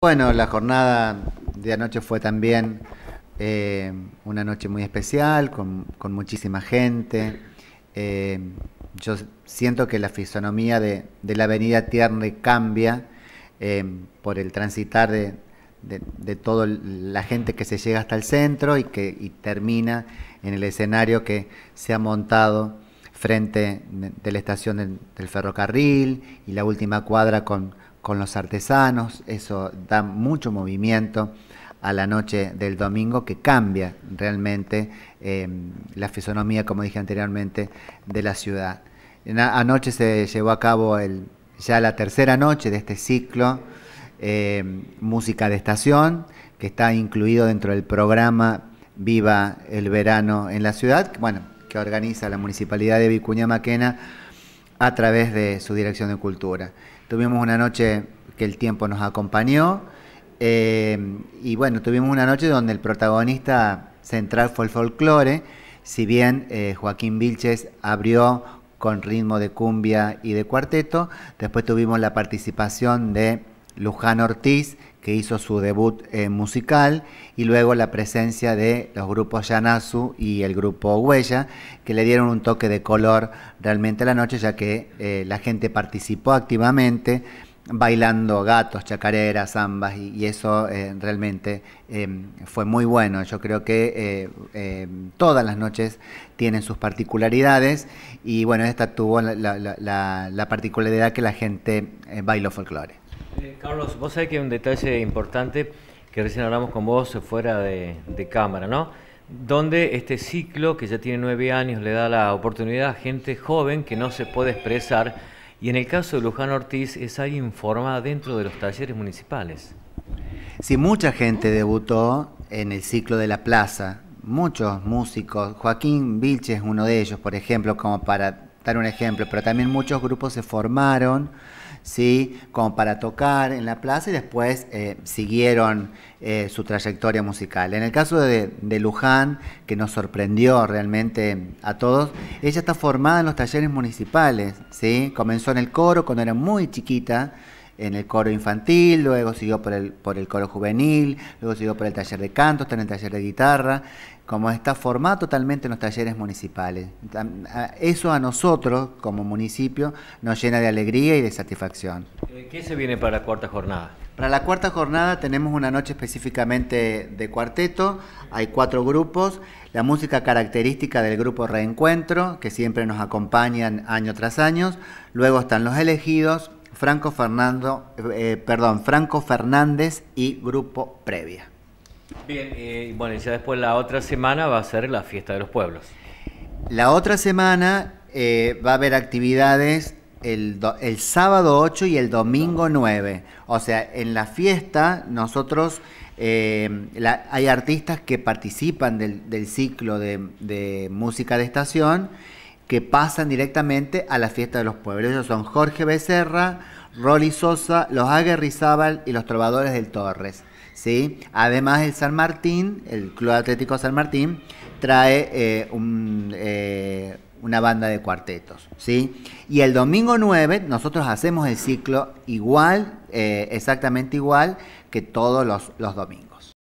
Bueno, la jornada de anoche fue también eh, una noche muy especial, con, muchísima gente. Eh, yo siento que la fisonomía de, la avenida Tierne cambia eh, por el transitar de, toda la gente que se llega hasta el centro y que termina en el escenario que se ha montado frente de la estación del ferrocarril y la última cuadra con con los artesanos, eso da mucho movimiento a la noche del domingo que cambia realmente em, la fisonomía, como dije anteriormente, de la ciudad. Anoche se llevó a cabo ya la tercera noche de este ciclo, em, Música de Estación, que está incluido dentro del programa Viva el Verano en la Ciudad, bueno, que organiza la Municipalidad de Vicuña Maquena a través de su dirección de cultura. Tuvimos una noche que el tiempo nos acompañó eh, y bueno, tuvimos una noche donde el protagonista central fue el folclore, si bien eh, Joaquín Vilches abrió con ritmo de cumbia y de cuarteto, después tuvimos la participación de Luján Ortiz, que hizo su debut eh, musical, y luego la presencia de los grupos Yanasu y el grupo Huella, que le dieron un toque de color realmente a la noche, ya que eh, la gente participó activamente bailando gatos, chacareras, zambas, y, eso eh, realmente fue muy bueno. Yo creo que todas las noches tienen sus particularidades, y bueno, esta tuvo la, particularidad que la gente bailó folclore. Eh, Carlos, vos sabés que un detalle importante que recién hablamos con vos fuera de, cámara, ¿no? Donde este ciclo, que ya tiene nueve años, le da la oportunidad a gente joven que no se puede expresar. Y en el caso de Luján Ortiz, es alguien formada dentro de los talleres municipales. Sí, mucha gente debutó en el ciclo de la plaza. Muchos músicos, Joaquín Vilche es uno de ellos, por ejemplo, como para dar un ejemplo, pero también muchos grupos se formaron ¿sí? Como para tocar en la plaza y después eh, siguieron eh, su trayectoria musical. En el caso de, Luján, que nos sorprendió realmente a todos, ella está formada en los talleres municipales, Comenzó en el coro cuando era muy chiquita, en el coro infantil, luego siguió por el, por el coro juvenil, luego siguió por el taller de canto, está en el taller de guitarra, como está formado totalmente en los talleres municipales. Eso a nosotros, como municipio, nos llena de alegría y de satisfacción. Eh, ¿Qué se viene para la cuarta jornada? Para la cuarta jornada tenemos una noche específicamente de cuarteto, hay cuatro grupos, la música característica del grupo Reencuentro, que siempre nos acompañan año tras año, luego están los elegidos, Franco Fernando, eh, perdón, Franco Fernández y Grupo Previa. Bien, y eh, bueno, y ya después la otra semana va a ser la fiesta de los pueblos. La otra semana eh, va a haber actividades el, el, sábado 8 y el domingo 9. O sea, en la fiesta nosotros hay artistas que participan del, ciclo de música de estación que pasan directamente a la fiesta de los pueblos. Ellos son Jorge Becerra, Rolly Sosa, los Aguerrizábal y los Trovadores del Torres. ¿sí? Además, el San Martín, el Club Atlético San Martín, trae eh, eh, una banda de cuartetos. ¿sí? Y el domingo 9 nosotros hacemos el ciclo igual, eh, exactamente igual que todos los domingos.